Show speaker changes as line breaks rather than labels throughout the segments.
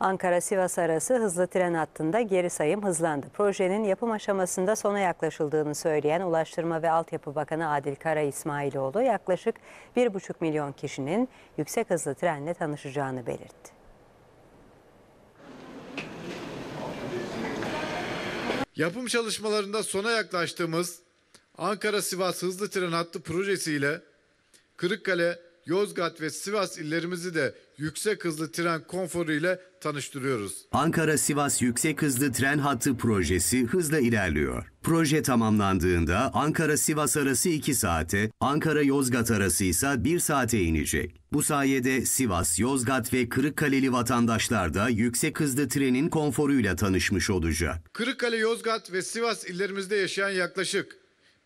Ankara-Sivas arası hızlı tren hattında geri sayım hızlandı. Projenin yapım aşamasında sona yaklaşıldığını söyleyen Ulaştırma ve Altyapı Bakanı Adil Kara İsmailoğlu yaklaşık 1,5 milyon kişinin yüksek hızlı trenle tanışacağını belirtti.
Yapım çalışmalarında sona yaklaştığımız Ankara-Sivas hızlı tren hattı projesiyle Kırıkkale, Yozgat ve Sivas illerimizi de yüksek hızlı tren konforu ile tanıştırıyoruz.
Ankara-Sivas yüksek hızlı tren hattı projesi hızla ilerliyor. Proje tamamlandığında Ankara-Sivas arası 2 saate, Ankara-Yozgat arası ise 1 saate inecek. Bu sayede Sivas, Yozgat ve Kırıkkaleli vatandaşlar da yüksek hızlı trenin konforuyla tanışmış olacak.
Kırıkkale, Yozgat ve Sivas illerimizde yaşayan yaklaşık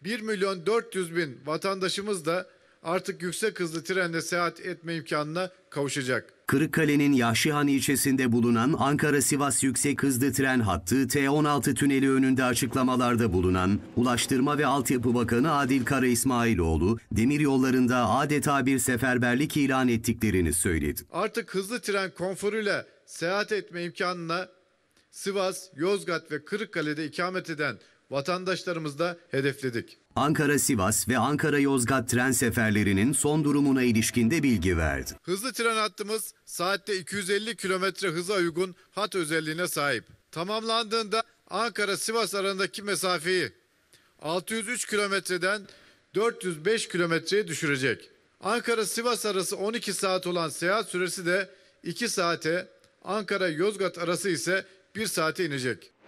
1 milyon 400 bin vatandaşımız da artık yüksek hızlı trenle seyahat etme imkanına kavuşacak.
Kırıkkale'nin Yahşihan ilçesinde bulunan Ankara-Sivas yüksek hızlı tren hattı T16 tüneli önünde açıklamalarda bulunan Ulaştırma ve Altyapı Bakanı Adil Kara İsmailoğlu, demir yollarında adeta bir seferberlik ilan ettiklerini söyledi.
Artık hızlı tren konforuyla seyahat etme imkanına Sivas, Yozgat ve Kırıkkale'de ikamet eden vatandaşlarımızı da
hedefledik. Ankara-Sivas ve Ankara-Yozgat tren seferlerinin son durumuna ilişkinde bilgi verdi.
Hızlı tren hattımız saatte 250 km hıza uygun hat özelliğine sahip. Tamamlandığında Ankara-Sivas arasındaki mesafeyi 603 kilometreden 405 kilometreye düşürecek. Ankara-Sivas arası 12 saat olan seyahat süresi de 2 saate, Ankara-Yozgat arası ise 1 saate inecek.